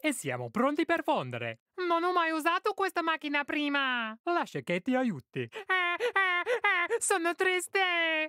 E siamo pronti per fondere! Non ho mai usato questa macchina prima! Lascia che ti aiuti! Eh, eh, eh, sono triste!